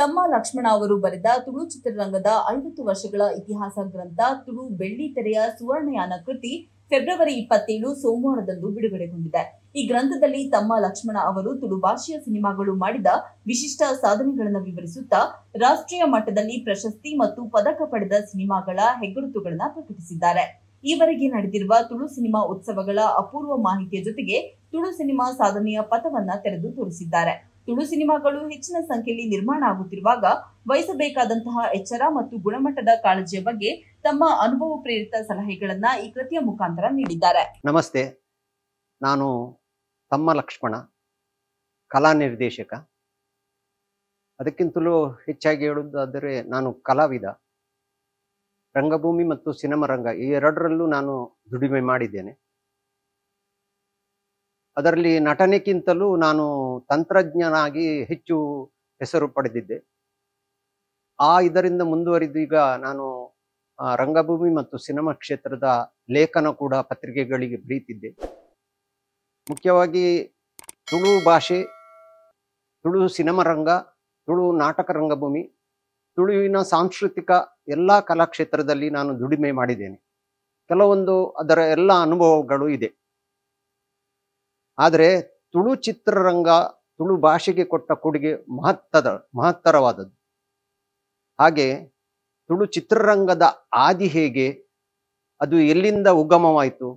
ತಮ್ಮ ಲಕ್ಷ್ಮಣ ಅವರು ಬರೆದ ತುಳು ಚಿತ್ರರಂಗದ ಐವತ್ತು ವರ್ಷಗಳ ಇತಿಹಾಸ ಗ್ರಂಥ ತುಳು ಬೆಳ್ಳಿ ತೆರೆಯ ಸುವರ್ಣಯಾನ ಕೃತಿ ಫೆಬ್ರವರಿ ಇಪ್ಪತ್ತೇಳು ಸೋಮವಾರದಂದು ಬಿಡುಗಡೆಗೊಂಡಿದೆ ಈ ಗ್ರಂಥದಲ್ಲಿ ತಮ್ಮ ಲಕ್ಷ್ಮಣ ಅವರು ತುಳು ಭಾಷೆಯ ಸಿನಿಮಾಗಳು ಮಾಡಿದ ವಿಶಿಷ್ಟ ಸಾಧನೆಗಳನ್ನು ವಿವರಿಸುತ್ತಾ ರಾಷ್ಟ್ರೀಯ ಮಟ್ಟದಲ್ಲಿ ಪ್ರಶಸ್ತಿ ಮತ್ತು ಪದಕ ಪಡೆದ ಸಿನಿಮಾಗಳ ಹೆಗ್ಗುರುತುಗಳನ್ನು ಪ್ರಕಟಿಸಿದ್ದಾರೆ ಈವರೆಗೆ ನಡೆದಿರುವ ತುಳು ಸಿನಿಮಾ ಉತ್ಸವಗಳ ಅಪೂರ್ವ ಮಾಹಿತಿಯ ಜೊತೆಗೆ ತುಳು ಸಿನಿಮಾ ಸಾಧನೆಯ ಪಥವನ್ನ ತೆರೆದು ತೋರಿಸಿದ್ದಾರೆ ತುಳು ಸಿನಿಮಾಗಳು ಹೆಚ್ಚಿನ ಸಂಖ್ಯೆಯಲ್ಲಿ ನಿರ್ಮಾಣ ಆಗುತ್ತಿರುವಾಗ ವಹಿಸಬೇಕಾದಂತಹ ಎಚ್ಚರ ಮತ್ತು ಗುಣಮಟ್ಟದ ಕಾಳಜಿಯ ಬಗ್ಗೆ ತಮ್ಮ ಅನುಭವ ಪ್ರೇರಿತ ಸಲಹೆಗಳನ್ನ ಈ ಕೃತಿಯ ಮುಖಾಂತರ ನೀಡಿದ್ದಾರೆ ನಮಸ್ತೆ ನಾನು ತಮ್ಮ ಲಕ್ಷ್ಮಣ ಕಲಾ ನಿರ್ದೇಶಕ ಅದಕ್ಕಿಂತಲೂ ಹೆಚ್ಚಾಗಿ ಹೇಳುವುದಾದರೆ ನಾನು ಕಲಾವಿದ ರಂಗಭೂಮಿ ಮತ್ತು ಸಿನಿಮಾ ರಂಗ ಈ ಎರಡರಲ್ಲೂ ನಾನು ದುಡಿಮೆ ಮಾಡಿದ್ದೇನೆ ಅದರಲ್ಲಿ ನಟನೆಗಿಂತಲೂ ನಾನು ತಂತ್ರಜ್ಞನಾಗಿ ಹೆಚ್ಚು ಹೆಸರು ಪಡೆದಿದ್ದೆ ಆ ಇದರಿಂದ ಮುಂದುವರಿದು ಈಗ ನಾನು ರಂಗಭೂಮಿ ಮತ್ತು ಸಿನಿಮಾ ಕ್ಷೇತ್ರದ ಲೇಖನ ಕೂಡ ಪತ್ರಿಕೆಗಳಿಗೆ ಬರೀತಿದ್ದೆ ಮುಖ್ಯವಾಗಿ ತುಳು ಭಾಷೆ ತುಳು ಸಿನಿಮಾ ರಂಗ ತುಳು ನಾಟಕ ರಂಗಭೂಮಿ ತುಳುವಿನ ಸಾಂಸ್ಕೃತಿಕ ಎಲ್ಲ ಕಲಾಕ್ಷೇತ್ರದಲ್ಲಿ ನಾನು ದುಡಿಮೆ ಮಾಡಿದ್ದೇನೆ ಕೆಲವೊಂದು ಅದರ ಎಲ್ಲ ಅನುಭವಗಳು ಇದೆ ಆದರೆ ತುಳು ಚಿತ್ರರಂಗ ತುಳು ಭಾಷೆಗೆ ಕೊಟ್ಟ ಕೊಡುಗೆ ಮಹತ್ತದ ಮಹತ್ತರವಾದದ್ದು ಹಾಗೆ ತುಳು ಚಿತ್ರರಂಗದ ಆದಿ ಹೇಗೆ ಅದು ಎಲ್ಲಿಂದ ಉಗಮವಾಯಿತು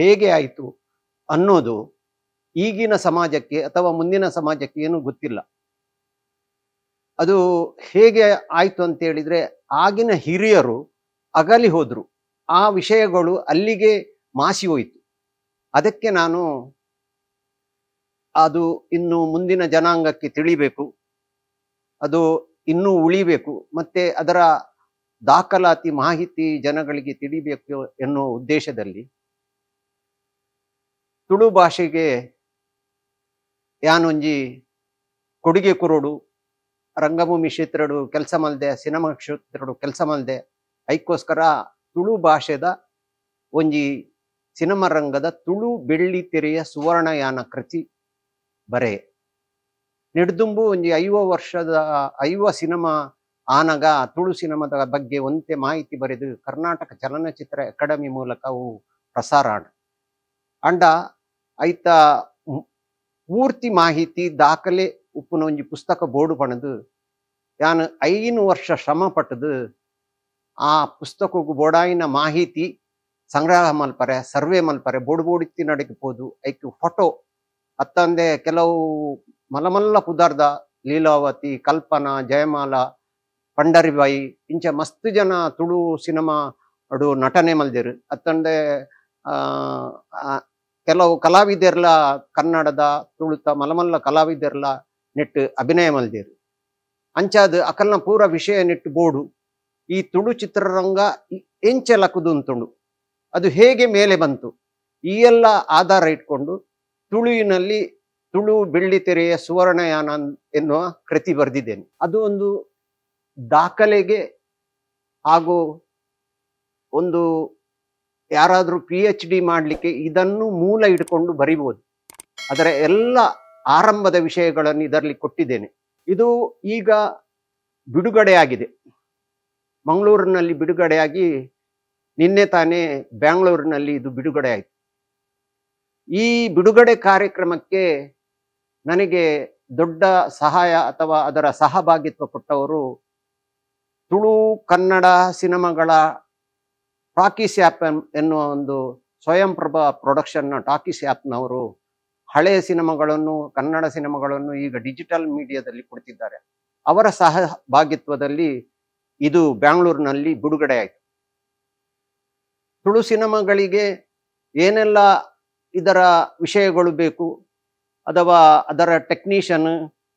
ಹೇಗೆ ಆಯಿತು ಅನ್ನೋದು ಈಗಿನ ಸಮಾಜಕ್ಕೆ ಅಥವಾ ಮುಂದಿನ ಸಮಾಜಕ್ಕೆ ಏನು ಗೊತ್ತಿಲ್ಲ ಅದು ಹೇಗೆ ಆಯಿತು ಅಂತ ಹೇಳಿದ್ರೆ ಆಗಿನ ಹಿರಿಯರು ಅಗಲಿ ಹೋದರು ಆ ವಿಷಯಗಳು ಅಲ್ಲಿಗೆ ಮಾಸಿ ಹೋಯಿತು ಅದಕ್ಕೆ ನಾನು ಅದು ಇನ್ನು ಮುಂದಿನ ಜನಾಂಗಕ್ಕೆ ತಿಳಿಬೇಕು ಅದು ಇನ್ನೂ ಉಳಿಬೇಕು ಮತ್ತೆ ಅದರ ದಾಖಲಾತಿ ಮಾಹಿತಿ ಜನಗಳಿಗೆ ತಿಳಿಬೇಕು ಎನ್ನುವ ಉದ್ದೇಶದಲ್ಲಿ ತುಳು ಭಾಷೆಗೆ ಯಾನೊಂಜಿ ಕೊಡುಗೆ ಕುರುಡು ರಂಗಭೂಮಿ ಕ್ಷೇತ್ರಡು ಕೆಲಸ ಮಲ್ದೆ ಸಿನಿಮಾ ಕ್ಷೇತ್ರಡು ಕೆಲಸ ಮಲ್ದೆ ಐಕ್ಕೋಸ್ಕರ ತುಳು ಭಾಷೆದ ಒಂಜಿ ಸಿನಿಮಾ ರಂಗದ ತುಳು ಬೆಳ್ಳಿ ತೆರೆಯ ಸುವರ್ಣಯಾನ ಕೃತಿ ಬರೆ ನಿಡ್ದುಂಬು ಒಂಜಿ ಐವ ವರ್ಷದ ಐವ ಸಿನಿಮಾ ಆನಗ ತುಳು ಸಿನಿಮಾದ ಬಗ್ಗೆ ಒಂತೆ ಮಾಹಿತಿ ಬರೆದು ಕರ್ನಾಟಕ ಚಲನಚಿತ್ರ ಅಕಾಡೆಮಿ ಮೂಲಕ ಅವು ಪ್ರಸಾರ ಅಂಡ ಐತ ಪೂರ್ತಿ ಮಾಹಿತಿ ದಾಖಲೆ ಉಪ್ಪುನ ಒಂಜಿ ಪುಸ್ತಕ ಬೋರ್ಡು ಪಣದು ಯಾನು ಐನು ವರ್ಷ ಶ್ರಮ ಪಟ್ಟದು ಆ ಪುಸ್ತಕಕ್ಕೆ ಬೋಡಾಯಿನ ಮಾಹಿತಿ ಸಂಗ್ರಹ ಮಲ್ಪರೆ ಸರ್ವೆ ಮಲ್ಪರೆ ಬೋರ್ಡ್ ಬೋಡಿತ್ತಿ ಹೋದು ಐಕ್ ಫೋಟೋ ಅತ್ತಂದೆ ಕೆಲವು ಮಲಮಲ್ಲ ಕುದಾರ್ದ ಲೀಲಾವತಿ ಕಲ್ಪನಾ ಜಯಮಾಲ ಪಂಡರಿಬಾಯಿ ಇಂಚ ಮಸ್ತ್ ಜನ ತುಳು ಸಿನಿಮಾ ಅಡು ನಟನೆ ಮಲ್ದಿರು ಅತ್ತಂದೆ ಕೆಲವು ಕಲಾವಿದರ್ಲ ಕನ್ನಡದ ತುಳುತ ಮಲಮಲ್ಲ ಕಲಾವಿದರ್ಲ ನೆಟ್ಟು ಅಭಿನಯ ಮಲ್ದಿರು ಅಂಚಾದ ಅಕಲ್ನ ಪೂರ ವಿಷಯ ನೆಟ್ಟು ಬೋಡು ಈ ತುಳು ಚಿತ್ರರಂಗ ಎಂಚಲ ಕುದುಂತುಂಡು ಅದು ಹೇಗೆ ಮೇಲೆ ಬಂತು ಈ ಎಲ್ಲ ಆಧಾರ ಇಟ್ಕೊಂಡು ತುಳುವಿನಲ್ಲಿ ತುಳು ಬೆಳ್ಳಿ ತೆರೆಯ ಸುವರ್ಣಯಾನ ಎನ್ನುವ ಕೃತಿ ಬರೆದಿದ್ದೇನೆ ಅದು ಒಂದು ದಾಖಲೆಗೆ ಹಾಗೂ ಒಂದು ಯಾರಾದರೂ ಪಿ ಎಚ್ ಡಿ ಮಾಡಲಿಕ್ಕೆ ಇದನ್ನು ಮೂಲ ಇಟ್ಕೊಂಡು ಬರಿಬೋದು ಅದರ ಎಲ್ಲ ಆರಂಭದ ವಿಷಯಗಳನ್ನು ಇದರಲ್ಲಿ ಕೊಟ್ಟಿದ್ದೇನೆ ಇದು ಈಗ ಬಿಡುಗಡೆಯಾಗಿದೆ ಮಂಗಳೂರಿನಲ್ಲಿ ಬಿಡುಗಡೆಯಾಗಿ ನಿನ್ನೆ ತಾನೇ ಬ್ಯಾಂಗ್ಳೂರಿನಲ್ಲಿ ಇದು ಬಿಡುಗಡೆ ಆಯಿತು ಈ ಬಿಡುಗಡೆ ಕಾರ್ಯಕ್ರಮಕ್ಕೆ ನನಗೆ ದೊಡ್ಡ ಸಹಾಯ ಅಥವಾ ಅದರ ಸಹಭಾಗಿತ್ವ ಕೊಟ್ಟವರು ತುಳು ಕನ್ನಡ ಸಿನಿಮಾಗಳ ಟಾಕೀಸ್ ಆ್ಯಪ್ ಎನ್ನುವ ಒಂದು ಸ್ವಯಂಪ್ರಭ ಪ್ರೊಡಕ್ಷನ್ ಟಾಕೀಸ್ ಆ್ಯಪ್ನವರು ಹಳೆಯ ಸಿನಿಮಾಗಳನ್ನು ಕನ್ನಡ ಸಿನಿಮಾಗಳನ್ನು ಈಗ ಡಿಜಿಟಲ್ ಮೀಡಿಯಾದಲ್ಲಿ ಕೊಡ್ತಿದ್ದಾರೆ ಅವರ ಸಹಭಾಗಿತ್ವದಲ್ಲಿ ಇದು ಬ್ಯಾಂಗ್ಳೂರಿನಲ್ಲಿ ಬಿಡುಗಡೆ ಆಯಿತು ತುಳು ಸಿನಿಮಾಗಳಿಗೆ ಏನೆಲ್ಲ ಇದರ ವಿಷಯಗಳು ಬೇಕು ಅಥವಾ ಅದರ ಟೆಕ್ನಿಷಿಯನ್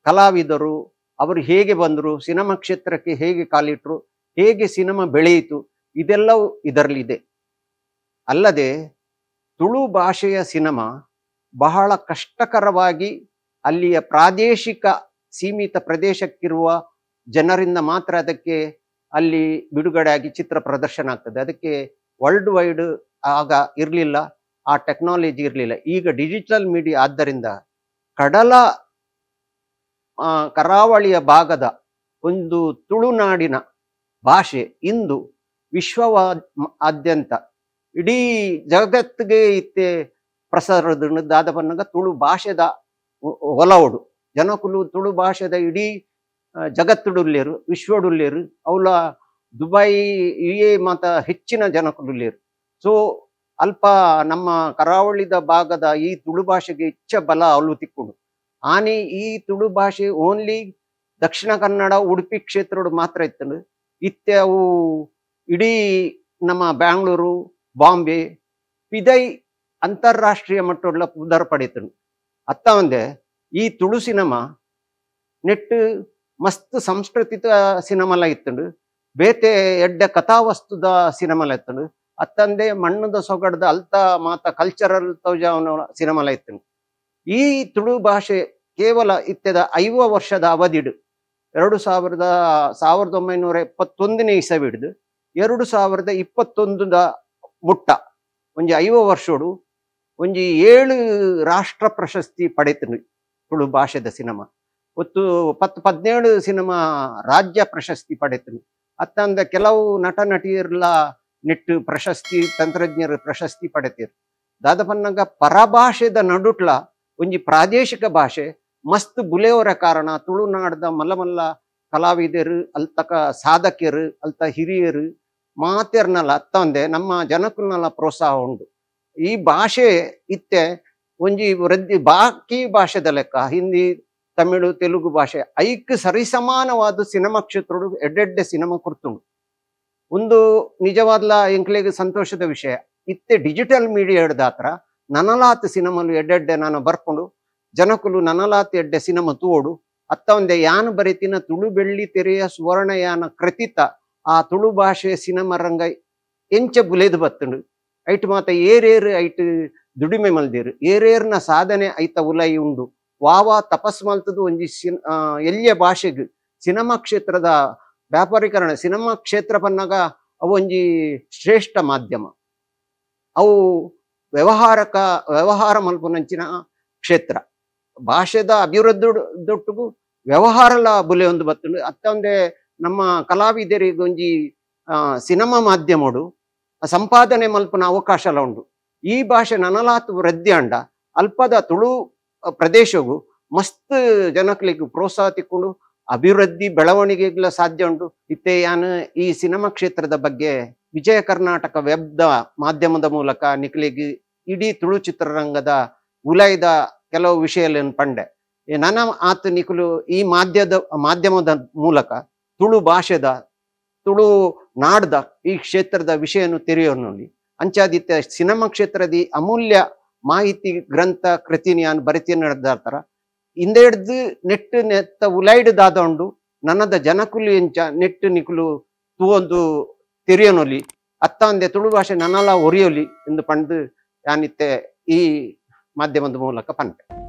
ಕಲಾವಿದರು ಅವರು ಹೇಗೆ ಬಂದರು ಸಿನಿಮಾ ಕ್ಷೇತ್ರಕ್ಕೆ ಹೇಗೆ ಕಾಲಿಟ್ಟರು ಹೇಗೆ ಸಿನಿಮಾ ಬೆಳೆಯಿತು ಇದೆಲ್ಲವೂ ಇದರಲ್ಲಿದೆ ಅಲ್ಲದೆ ತುಳು ಭಾಷೆಯ ಸಿನಿಮಾ ಬಹಳ ಕಷ್ಟಕರವಾಗಿ ಅಲ್ಲಿಯ ಪ್ರಾದೇಶಿಕ ಸೀಮಿತ ಪ್ರದೇಶಕ್ಕಿರುವ ಜನರಿಂದ ಮಾತ್ರ ಅದಕ್ಕೆ ಅಲ್ಲಿ ಬಿಡುಗಡೆಯಾಗಿ ಚಿತ್ರ ಪ್ರದರ್ಶನ ಆಗ್ತದೆ ಅದಕ್ಕೆ ವರ್ಲ್ಡ್ ವೈಡ್ ಆಗ ಇರಲಿಲ್ಲ ಆ ಟೆಕ್ನಾಲಜಿ ಇರಲಿಲ್ಲ ಈಗ ಡಿಜಿಟಲ್ ಮೀಡಿಯಾ ಆದ್ದರಿಂದ ಕಡಲ ಕರಾವಳಿಯ ಭಾಗದ ಒಂದು ತುಳುನಾಡಿನ ಭಾಷೆ ಇಂದು ವಿಶ್ವವಾದ್ಯಂತ ಇಡೀ ಜಗತ್ತಿಗೆ ಇತ್ತೆ ಪ್ರಸಾರದಾದ ಬಂದಾಗ ತುಳು ಭಾಷೆದ ಒಲವುಡು ಜನಕುಲು ತುಳು ಭಾಷೆದ ಇಡೀ ಜಗತ್ತುಡುಲ್ಯರು ವಿಶ್ವಡುಲ್ಯರು ಅವಲ ದುಬೈ ಇಯೇ ಮಾತ ಹೆಚ್ಚಿನ ಜನಕುಲುಲ್ಯರು ಸೊ ಅಲ್ಪ ನಮ್ಮ ಕರಾವಳಿದ ಭಾಗದ ಈ ತುಳು ಭಾಷೆಗೆ ಹೆಚ್ಚ ಬಲ ಅಲ್ಲು ತಿಕ್ಕುಂಡು ಆನೆ ಈ ತುಳು ಭಾಷೆ ಓನ್ಲಿ ದಕ್ಷಿಣ ಕನ್ನಡ ಉಡುಪಿ ಕ್ಷೇತ್ರಡು ಮಾತ್ರ ಇತ್ತು ಇತ್ತೆ ಇಡೀ ನಮ್ಮ ಬ್ಯಾಂಗ್ಳೂರು ಬಾಂಬೆ ಪಿದೈ ಅಂತಾರಾಷ್ಟ್ರೀಯ ಮಟ್ಟದಲ್ಲ ಉದ್ದಾರ ಪಡೀತು ಅತ್ತ ಒಂದೆ ಈ ತುಳು ಸಿನಿಮಾ ನೆಟ್ ಮಸ್ತ್ ಸಂಸ್ಕೃತಿತ ಸಿನಿಮಾಲ ಇತ್ತು ಬೇತೆ ಎಡ್ಡೆ ಕಥಾವಸ್ತುದ ಸಿನಿಮಾಲ ಇತ್ತು ಅತ್ತಂದೆ ಮಣ್ಣದ ಸೊಗಡದ ಅಲ್ತ ಮಾತ ಕಲ್ಚರಲ್ ತೌಜ ಸಿನಿಮಾ ಸಿನಿಮಾಲ ಇತ್ತು ಈ ತುಳು ಭಾಷೆ ಕೇವಲ ಇತ್ತದ ಐವ ವರ್ಷದ ಅವಧಿಡು ಎರಡು ಸಾವಿರದ ಸಾವಿರದ ಒಂಬೈನೂರ ಎಪ್ಪತ್ತೊಂದನೇ ಇಸವಿಡ್ದು ಎರಡು ಸಾವಿರದ ಇಪ್ಪತ್ತೊಂದುದ ಮುಟ್ಟ ಒಂಜಿ ಐವ ವರ್ಷಡು ಒಂಜಿ ಏಳು ರಾಷ್ಟ್ರ ಪ್ರಶಸ್ತಿ ಪಡೆತನು ತುಳು ಭಾಷೆದ ಸಿನಿಮಾ ಒತ್ತು ಪತ್ ಪದ್ನೇಳು ಸಿನಿಮಾ ರಾಜ್ಯ ಪ್ರಶಸ್ತಿ ಪಡೆತನು ಅತ್ತಂದ ಕೆಲವು ನಟ ನಟಿಯರ್ಲ ನಿಟ್ಟು ಪ್ರಶಸ್ತಿ ತಂತ್ರಜ್ಞರು ಪ್ರಶಸ್ತಿ ಪಡೆತೀರು ದಾದಪನ್ನಂಗ ಪರಭಾಷೆದ ನಡುಟ್ಲ ಒಂಜಿ ಪ್ರಾದೇಶಿಕ ಭಾಷೆ ಮಸ್ತ್ ಬುಲೆಯವರ ಕಾರಣ ತುಳುನಾಡದ ಮಲ್ಲಮಲ್ಲ ಕಲಾವಿದರು ಅಲ್ತಕ ಸಾಧಕಿಯರು ಅಲ್ತ ಹಿರಿಯರು ಮಾತೆರ್ನಲ್ಲ ತಂದೆ ನಮ್ಮ ಜನಕ್ಕನ್ನೆಲ್ಲ ಪ್ರೋತ್ಸಾಹ ಉಂಡು ಈ ಭಾಷೆ ಇತ್ತೆ ಒಂಜಿ ವೃದ್ಧಿ ಬಾಕಿ ಭಾಷೆದ ಲೆಕ್ಕ ಹಿಂದಿ ತಮಿಳು ತೆಲುಗು ಭಾಷೆ ಐಕ್ ಸರಿಸಮಾನವಾದ ಸಿನಿಮಾ ಕ್ಷೇತ್ರಡು ಎಡ್ಡೆಡ್ಡೆ ಸಿನಿಮಾ ಕುರ್ತುಂಡು ಒಂದು ನಿಜವಾದ ಎಂಕ್ಲೆಗೆ ಸಂತೋಷದ ವಿಷಯ ಇತ್ತೆ ಡಿಜಿಟಲ್ ಮೀಡಿಯಾ ಹಿಡ್ದಾತ್ರ ನನಲಾತ್ ಸಿನಿಮಾಲು ಎಡ್ಡೆಡ್ಡೆ ನಾನು ಬರ್ಕೊಂಡು ಜನಕುಲು ನನಲಾತ್ ಎಡ್ಡೆ ಸಿನಿಮಾ ತೋಡು ಅತ್ತ ಒಂದೆ ಯಾನ್ ಬರೀತಿನ ತುಳು ಬೆಳ್ಳಿ ತೆರೆಯ ಸುವರ್ಣಯಾನ ಕೃತಿತ ಆ ತುಳು ಭಾಷೆಯ ಸಿನಿಮಾ ರಂಗ ಎಂಚ ಬುಲೆದು ಬತ್ತುಂಡು ಐಟ್ ಮಾತ ಏರೇರು ಐಟ್ ದುಡಿಮೆ ಮಲ್ದಿರು ಏರೇರ್ನ ಸಾಧನೆ ಐತ ಉಲೈ ಉಂಡು ವಾವ ತಪಸ್ ಮಲ್ತದು ಒಂಜಿ ಸಿನ್ ಎಲ್ಲಿಯ ಭಾಷೆಗೆ ಸಿನಿಮಾ ಕ್ಷೇತ್ರದ ವ್ಯಾಪಾರೀಕರಣ ಸಿನಿಮಾ ಕ್ಷೇತ್ರ ಬಂದಾಗ ಅವು ಒಂಜಿ ಶ್ರೇಷ್ಠ ಮಾಧ್ಯಮ ಅವು ವ್ಯವಹಾರಕ ವ್ಯವಹಾರ ಮಲ್ಪನಂಚಿನ ಕ್ಷೇತ್ರ ಭಾಷೆದ ಅಭಿವೃದ್ಧಿ ದೊಟ್ಟಿಗೂ ವ್ಯವಹಾರಲ ಬುಲೆ ಒಂದು ಬತ್ತುಂಡು ಅತ್ತೊಂದೆ ನಮ್ಮ ಕಲಾವಿದರಿಗೊಂಜಿ ಸಿನಿಮಾ ಮಾಧ್ಯಮಡು ಸಂಪಾದನೆ ಮಲ್ಪನ ಅವಕಾಶಲ ಉಂಡು ಈ ಭಾಷೆ ನನಲಾತು ವೃದ್ಧಿ ಅಂಡ ಅಲ್ಪದ ತುಳು ಪ್ರದೇಶಗೂ ಮಸ್ತ್ ಜನಕ್ಲಿಗೆ ಪ್ರೋತ್ಸಾಹ ತಿಕ್ಕೊಂಡು ಅಭಿವೃದ್ಧಿ ಬೆಳವಣಿಗೆಗಳ ಸಾಧ್ಯ ಉಂಟು ಇತ್ತೆ ಯಾನು ಈ ಸಿನಿಮಾ ಕ್ಷೇತ್ರದ ಬಗ್ಗೆ ವಿಜಯ ಕರ್ನಾಟಕ ವೆಬ್ದ ಮಾಧ್ಯಮದ ಮೂಲಕ ನಿಖಲಿಗೆ ಇಡೀ ತುಳು ಚಿತ್ರರಂಗದ ಉಲಯದ ಕೆಲವು ವಿಷಯಗಳನ್ನು ಪಂಡೆ ನನ್ನ ಆತ ನಿಖಲು ಈ ಮಾಧ್ಯದ ಮಾಧ್ಯಮದ ಮೂಲಕ ತುಳು ಭಾಷೆದ ತುಳು ನಾಡ್ದ ಈ ಕ್ಷೇತ್ರದ ವಿಷಯನು ತೆರೆಯೋನಲ್ಲಿ ಅಂಚಾದಿತ್ಯ ಸಿನಿಮಾ ಕ್ಷೇತ್ರದ ಅಮೂಲ್ಯ ಮಾಹಿತಿ ಗ್ರಂಥ ಕೃತಿನ ಬರತಿಯನ್ನು ಹಿಡ್ದು ನೆಟ್ಟು ನೆತ್ತ ಉಲೈಡ್ ದಾದೊಂಡು ನನ್ನದ ಜನಕುಲು ಎಂಚ ನೆಟ್ಟು ನಿಕುಲು ತೂವೊಂದು ತೆರೆಯೋನೊಲಿ ಅತ್ತ ಒಂದೇ ತುಳು ಭಾಷೆ ನನ್ನಲ್ಲ ಒರಿಯೊಲಿ ಎಂದು ಪಂಡು ಯಾನಿತ್ತೆ ಈ ಮಾಧ್ಯಮದ ಮೂಲಕ ಪಂಡೆ